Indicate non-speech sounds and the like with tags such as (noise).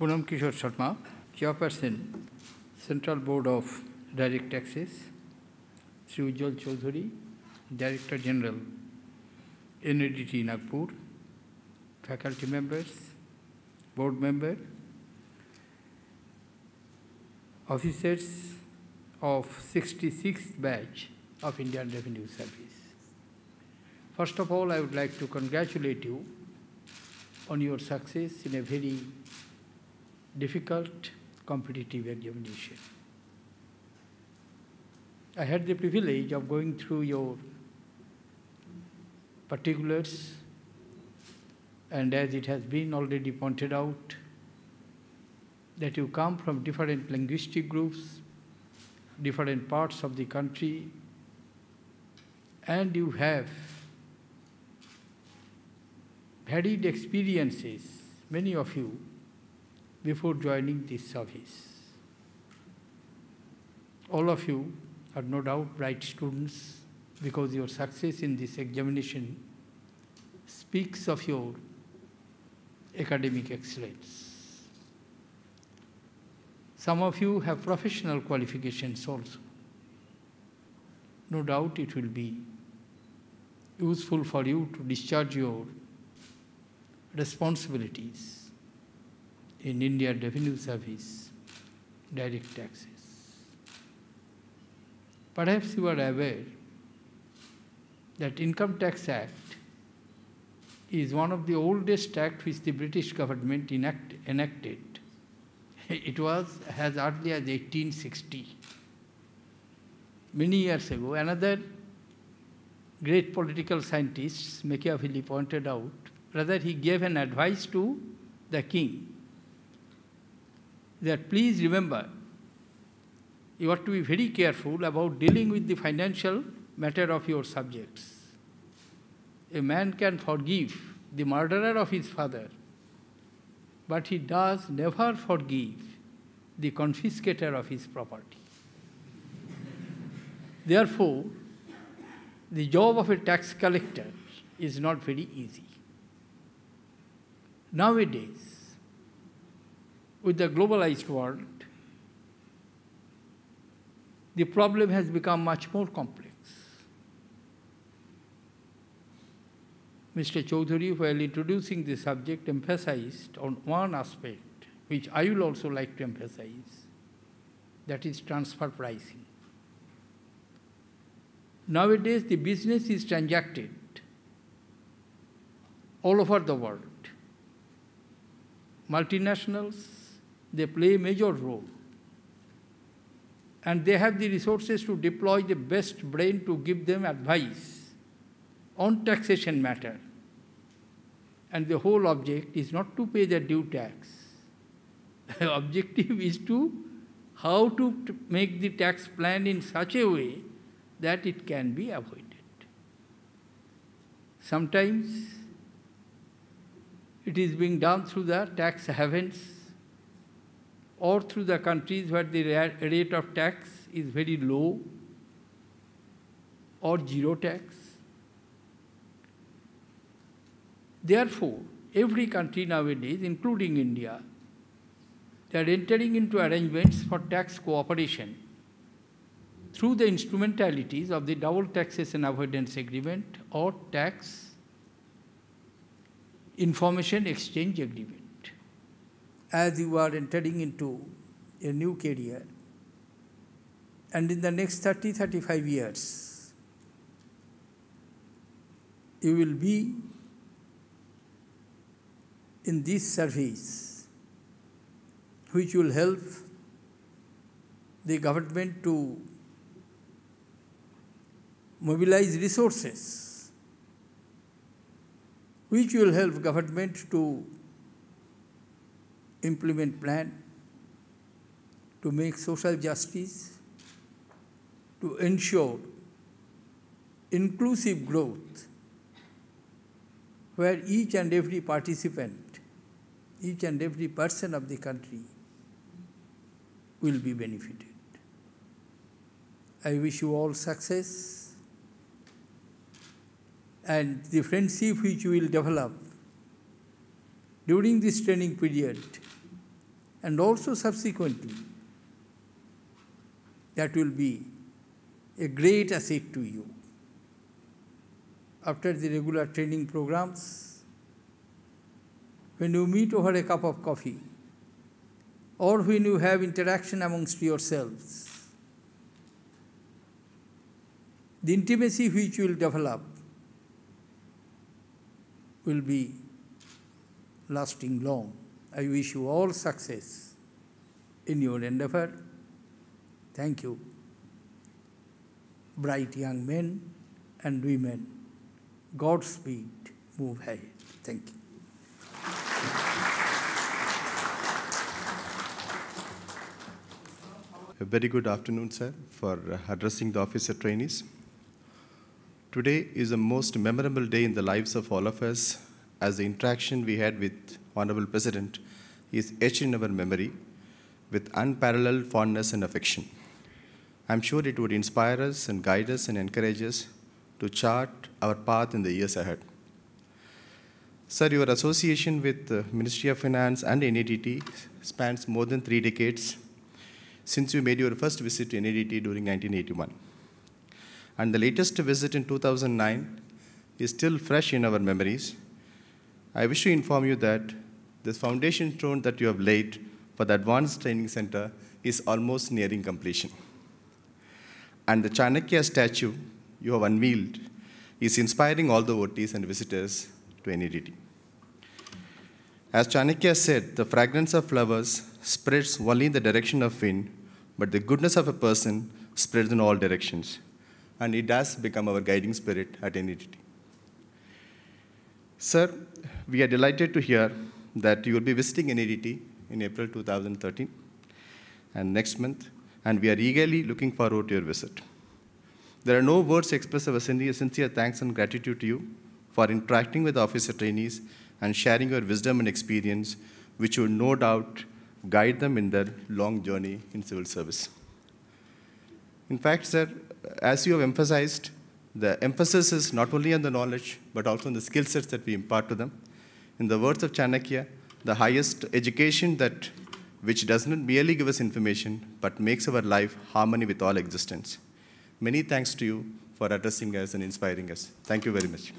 Punam Kishore Sharma, Chairperson, Central Board of Direct Taxes, Sri Ujjal Choudhury, Director General, NADT Nagpur, faculty members, board member, officers of 66th batch of Indian Revenue Service. First of all, I would like to congratulate you on your success in a very difficult competitive examination. I had the privilege of going through your particulars and as it has been already pointed out that you come from different linguistic groups, different parts of the country and you have varied experiences, many of you, before joining this service. All of you are no doubt bright students because your success in this examination speaks of your academic excellence. Some of you have professional qualifications also. No doubt it will be useful for you to discharge your responsibilities in India Revenue Service, direct taxes. Perhaps you are aware that Income Tax Act is one of the oldest act which the British government enact, enacted. (laughs) It was as early as 1860, many years ago. Another great political scientist, Machiavelli, pointed out, rather he gave an advice to the king that please remember, you have to be very careful about dealing with the financial matter of your subjects. A man can forgive the murderer of his father, but he does never forgive the confiscator of his property. Therefore, the job of a tax collector is not very easy. Nowadays, with the globalized world, the problem has become much more complex. Mr. Choudhury, while introducing the subject, emphasized on one aspect, which I will also like to emphasize, that is transfer pricing. Nowadays, the business is transacted all over the world. Multinationals, they play major role. And they have the resources to deploy the best brain to give them advice on taxation matter. And the whole object is not to pay the due tax. The (laughs) objective is to how to make the tax plan in such a way that it can be avoided. Sometimes it is being done through the tax havens or through the countries where the rate of tax is very low or zero tax. Therefore, every country nowadays, including India, they are entering into arrangements for tax cooperation through the instrumentalities of the Double Taxation Avoidance Agreement or Tax Information Exchange Agreement as you are entering into a new career. And in the next 30 35 years, you will be in this service, which will help the government to mobilize resources, which will help government to implement plan to make social justice, to ensure inclusive growth, where each and every participant, each and every person of the country will be benefited. I wish you all success and the friendship which you will develop during this training period and also subsequently. That will be a great asset to you. After the regular training programs, when you meet over a cup of coffee, or when you have interaction amongst yourselves, the intimacy which you will develop will be lasting long. I wish you all success in your endeavor. Thank you, bright young men and women. Godspeed, move ahead. Thank you. A very good afternoon, sir, for addressing the officer trainees. Today is the most memorable day in the lives of all of us as the interaction we had with Honorable President is etched in our memory with unparalleled fondness and affection. I'm sure it would inspire us and guide us and encourage us to chart our path in the years ahead. Sir, your association with the Ministry of Finance and NADT spans more than three decades since you made your first visit to NADT during 1981. And the latest visit in 2009 is still fresh in our memories I wish to inform you that this foundation stone that you have laid for the Advanced Training Center is almost nearing completion. And the Chanakya statue you have unveiled is inspiring all the OTs and visitors to NEDT. As Chanakya said, the fragrance of flowers spreads only in the direction of wind, but the goodness of a person spreads in all directions. And it does become our guiding spirit at NEDT. Sir, we are delighted to hear that you will be visiting NADT in April 2013 and next month, and we are eagerly looking forward to your visit. There are no words to express our sincere thanks and gratitude to you for interacting with officer trainees and sharing your wisdom and experience, which will no doubt guide them in their long journey in civil service. In fact, sir, as you have emphasized, the emphasis is not only on the knowledge, but also on the skill sets that we impart to them. In the words of Chanakya, the highest education that which does not merely give us information, but makes our life harmony with all existence. Many thanks to you for addressing us and inspiring us. Thank you very much.